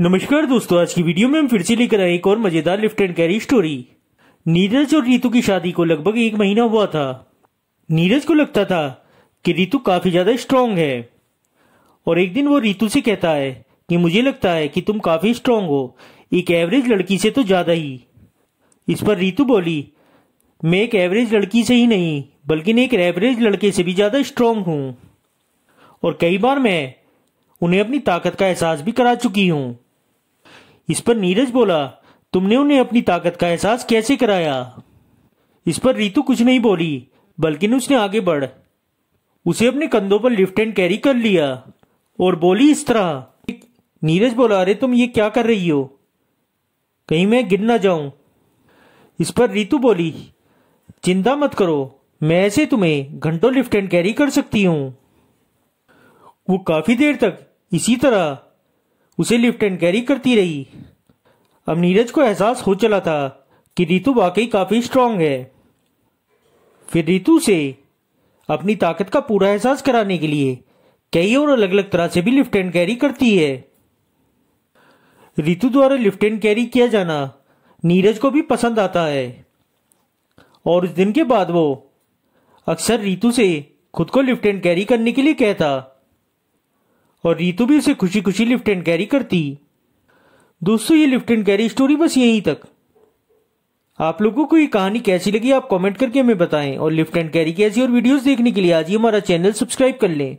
नमस्कार दोस्तों आज की वीडियो में हम फिर से लेकर आए एक और मजेदार lift and carry story Neeraj और रितु की शादी को लगभग एक महीना हुआ था नीरज को लगता था कि रितु काफी ज्यादा स्ट्रांग है और एक दिन वो रितु से कहता है कि मुझे लगता है कि तुम काफी स्ट्रांग हो एक एवरेज लड़की से तो ज्यादा ही इस पर रितु बोली मैं एक एवरेज लड़की से ही नहीं बल्कि एक एवरेज लड़के से भी ज्यादा स्ट्रांग हूं और कई बार मैं उन्हें अपनी ताकत का एहसास भी करा चुकी हूं इस पर नीरज बोला तुमने उन्हें अपनी ताकत का एहसास कैसे कराया इस पर रीतू कुछ नहीं बोली बल्कि उसने आगे बढ़ उसे अपने कंधों पर लिफ्ट एंड कैरी कर लिया और बोली इस तरह नीरज बोला अरे तुम ये क्या कर रही हो कहीं मैं गिर ना जाऊं इस पर रीतू बोली चिंता मत करो मैं ऐसे तुम्हें घंटों लिफ्ट एंड कैरी कर सकती हूं वो काफी देर तक इसी तरह उसे लिफ्ट एंड कैरी करती रही अब नीरज को एहसास हो चला था कि रितु वाकई काफी स्ट्रांग है फिर रितु से अपनी ताकत का पूरा एहसास कराने के लिए कई और अलग अलग तरह से भी लिफ्ट एंड कैरी करती है रितु द्वारा लिफ्ट एंड कैरी किया जाना नीरज को भी पसंद आता है और उस दिन के बाद वो अक्सर रितु से खुद को लिफ्ट एंड कैरी करने के लिए कहता और रीतु भी उसे खुशी खुशी लिफ्ट एंड कैरी करती दोस्तों ये लिफ्ट एंड कैरी स्टोरी बस यहीं तक आप लोगों को ये कहानी कैसी लगी आप कमेंट करके हमें बताएं और लिफ्ट एंड कैरी की ऐसी और वीडियोस देखने के लिए आज ही हमारा चैनल सब्सक्राइब कर लें